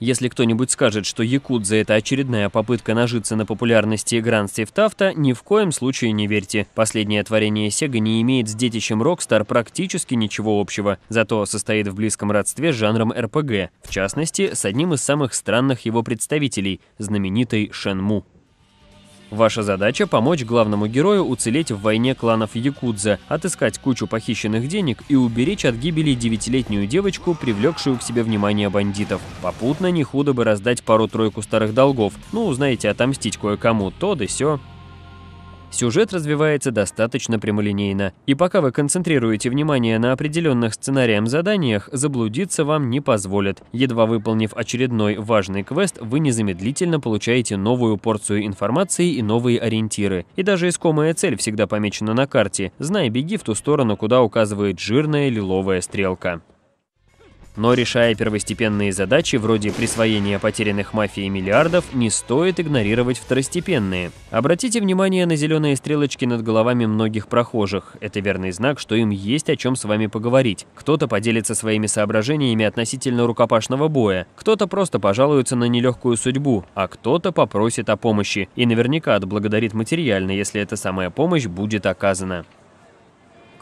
Если кто-нибудь скажет, что Якудза — это очередная попытка нажиться на популярности Гранд Сефтафта, ни в коем случае не верьте. Последнее творение Sega не имеет с детищем Rockstar практически ничего общего, зато состоит в близком родстве с жанром RPG, в частности, с одним из самых странных его представителей — знаменитой Шенму. Ваша задача – помочь главному герою уцелеть в войне кланов Якудза, отыскать кучу похищенных денег и уберечь от гибели девятилетнюю девочку, привлекшую к себе внимание бандитов. Попутно не худо бы раздать пару-тройку старых долгов, ну, знаете, отомстить кое-кому, то да сё. Сюжет развивается достаточно прямолинейно, и пока вы концентрируете внимание на определенных сценарием заданиях, заблудиться вам не позволят. Едва выполнив очередной важный квест, вы незамедлительно получаете новую порцию информации и новые ориентиры. И даже искомая цель всегда помечена на карте. Знай, беги в ту сторону, куда указывает жирная лиловая стрелка. Но решая первостепенные задачи вроде присвоения потерянных мафией миллиардов, не стоит игнорировать второстепенные. Обратите внимание на зеленые стрелочки над головами многих прохожих. Это верный знак, что им есть о чем с вами поговорить. Кто-то поделится своими соображениями относительно рукопашного боя, кто-то просто пожалуется на нелегкую судьбу, а кто-то попросит о помощи и наверняка отблагодарит материально, если эта самая помощь будет оказана.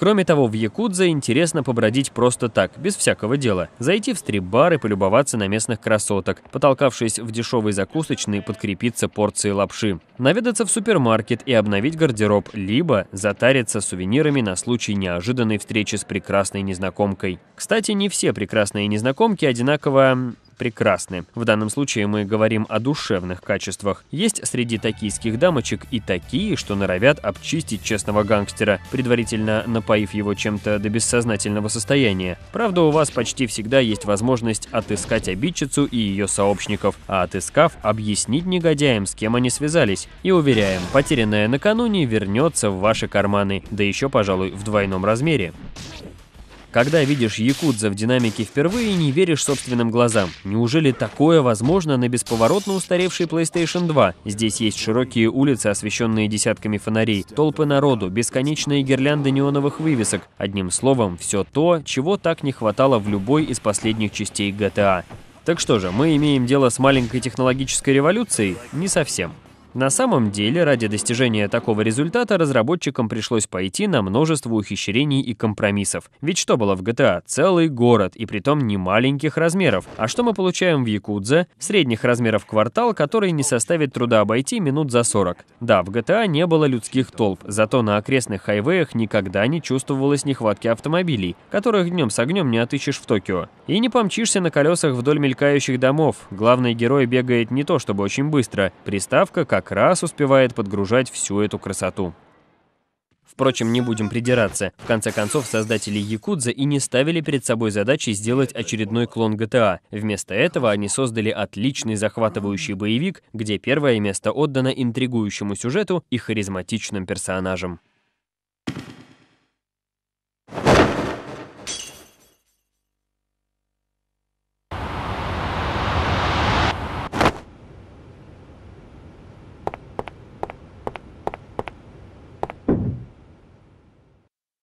Кроме того, в Якудзе интересно побродить просто так, без всякого дела. Зайти в стрип-бар и полюбоваться на местных красоток, потолкавшись в дешевой закусочной, подкрепиться порцией лапши. Наведаться в супермаркет и обновить гардероб, либо затариться сувенирами на случай неожиданной встречи с прекрасной незнакомкой. Кстати, не все прекрасные незнакомки одинаково прекрасны. В данном случае мы говорим о душевных качествах. Есть среди токийских дамочек и такие, что норовят обчистить честного гангстера, предварительно напоив его чем-то до бессознательного состояния. Правда, у вас почти всегда есть возможность отыскать обидчицу и ее сообщников, а отыскав, объяснить негодяям, с кем они связались. И уверяем, потерянное накануне вернется в ваши карманы, да еще, пожалуй, в двойном размере. Когда видишь якудза в динамике впервые, не веришь собственным глазам. Неужели такое возможно на бесповоротно устаревшей PlayStation 2? Здесь есть широкие улицы, освещенные десятками фонарей, толпы народу, бесконечные гирлянды неоновых вывесок. Одним словом, все то, чего так не хватало в любой из последних частей GTA. Так что же, мы имеем дело с маленькой технологической революцией? Не совсем. На самом деле, ради достижения такого результата разработчикам пришлось пойти на множество ухищрений и компромиссов. Ведь что было в GTA? Целый город, и притом не маленьких размеров. А что мы получаем в Якудзе? Средних размеров квартал, который не составит труда обойти минут за 40. Да, в GTA не было людских толп, зато на окрестных хайвеях никогда не чувствовалось нехватки автомобилей, которых днем с огнем не отыщешь в Токио. И не помчишься на колесах вдоль мелькающих домов. Главный герой бегает не то чтобы очень быстро. Приставка, как как раз успевает подгружать всю эту красоту. Впрочем, не будем придираться. В конце концов, создатели Якудза и не ставили перед собой задачи сделать очередной клон GTA. А. Вместо этого они создали отличный захватывающий боевик, где первое место отдано интригующему сюжету и харизматичным персонажам.